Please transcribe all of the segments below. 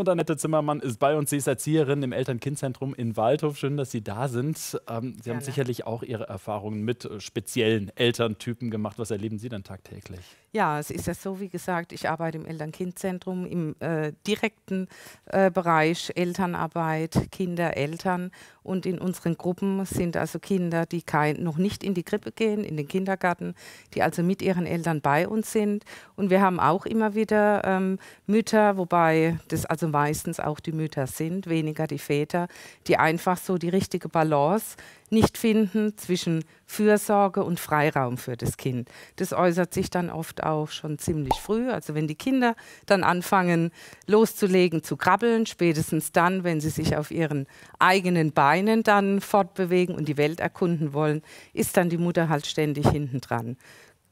und Annette Zimmermann ist bei uns. Sie ist Erzieherin im Eltern-Kind-Zentrum in Waldhof. Schön, dass Sie da sind. Ähm, Sie Gerne. haben sicherlich auch Ihre Erfahrungen mit äh, speziellen Elterntypen gemacht. Was erleben Sie dann tagtäglich? Ja, es ist ja so, wie gesagt, ich arbeite im Eltern-Kind-Zentrum im äh, direkten äh, Bereich Elternarbeit, Kinder, Eltern und in unseren Gruppen sind also Kinder, die kein, noch nicht in die Krippe gehen, in den Kindergarten, die also mit ihren Eltern bei uns sind. Und wir haben auch immer wieder ähm, Mütter, wobei das also meistens auch die Mütter sind, weniger die Väter, die einfach so die richtige Balance nicht finden zwischen Fürsorge und Freiraum für das Kind. Das äußert sich dann oft auch schon ziemlich früh. Also wenn die Kinder dann anfangen loszulegen, zu krabbeln, spätestens dann, wenn sie sich auf ihren eigenen Beinen dann fortbewegen und die Welt erkunden wollen, ist dann die Mutter halt ständig hinten dran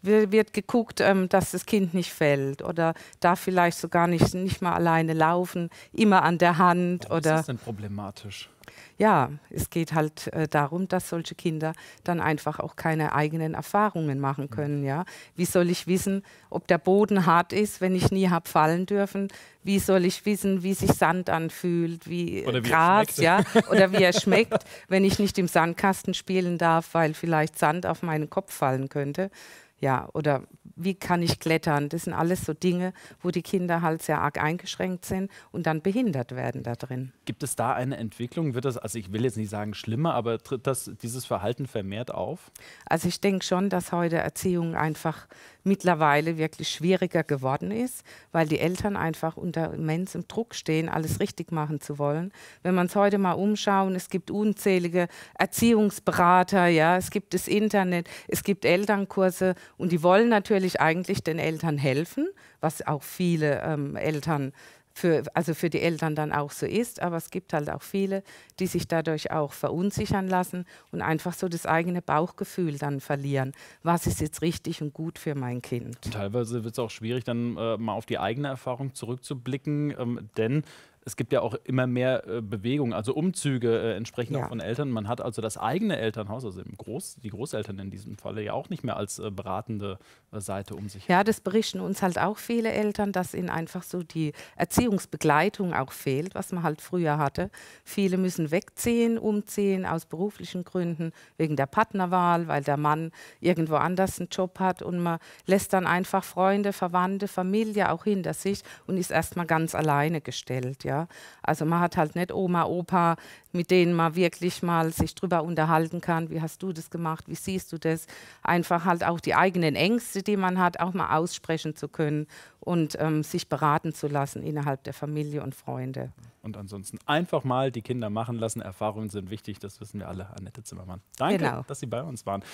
wird geguckt, ähm, dass das Kind nicht fällt oder darf vielleicht sogar nicht, nicht mal alleine laufen, immer an der Hand. Warum oder ist das denn problematisch? Ja, es geht halt äh, darum, dass solche Kinder dann einfach auch keine eigenen Erfahrungen machen hm. können. Ja? Wie soll ich wissen, ob der Boden hart ist, wenn ich nie habe fallen dürfen? Wie soll ich wissen, wie sich Sand anfühlt, wie, äh, wie Gras ja? oder wie er schmeckt, wenn ich nicht im Sandkasten spielen darf, weil vielleicht Sand auf meinen Kopf fallen könnte? ja, oder wie kann ich klettern. Das sind alles so Dinge, wo die Kinder halt sehr arg eingeschränkt sind und dann behindert werden da drin. Gibt es da eine Entwicklung? Wird das, also ich will jetzt nicht sagen schlimmer, aber tritt das, dieses Verhalten vermehrt auf? Also ich denke schon, dass heute Erziehung einfach mittlerweile wirklich schwieriger geworden ist, weil die Eltern einfach unter immensem Druck stehen, alles richtig machen zu wollen. Wenn man es heute mal umschauen, es gibt unzählige Erziehungsberater, ja, es gibt das Internet, es gibt Elternkurse und die wollen natürlich ich eigentlich den Eltern helfen, was auch viele ähm, Eltern für, also für die Eltern dann auch so ist, aber es gibt halt auch viele, die sich dadurch auch verunsichern lassen und einfach so das eigene Bauchgefühl dann verlieren. Was ist jetzt richtig und gut für mein Kind? Und teilweise wird es auch schwierig, dann äh, mal auf die eigene Erfahrung zurückzublicken, ähm, denn es gibt ja auch immer mehr äh, Bewegung, also Umzüge äh, entsprechend ja. auch von Eltern. Man hat also das eigene Elternhaus, also Groß, die Großeltern in diesem Falle ja auch nicht mehr als äh, beratende äh, Seite um sich. Ja, das berichten uns halt auch viele Eltern, dass ihnen einfach so die Erziehungsbegleitung auch fehlt, was man halt früher hatte. Viele müssen wegziehen, umziehen aus beruflichen Gründen, wegen der Partnerwahl, weil der Mann irgendwo anders einen Job hat und man lässt dann einfach Freunde, Verwandte, Familie auch hinter sich und ist erstmal ganz alleine gestellt, ja. Also man hat halt nicht Oma, Opa, mit denen man wirklich mal sich drüber unterhalten kann. Wie hast du das gemacht? Wie siehst du das? Einfach halt auch die eigenen Ängste, die man hat, auch mal aussprechen zu können und ähm, sich beraten zu lassen innerhalb der Familie und Freunde. Und ansonsten einfach mal die Kinder machen lassen. Erfahrungen sind wichtig, das wissen wir alle. Annette Zimmermann. Danke, genau. dass Sie bei uns waren.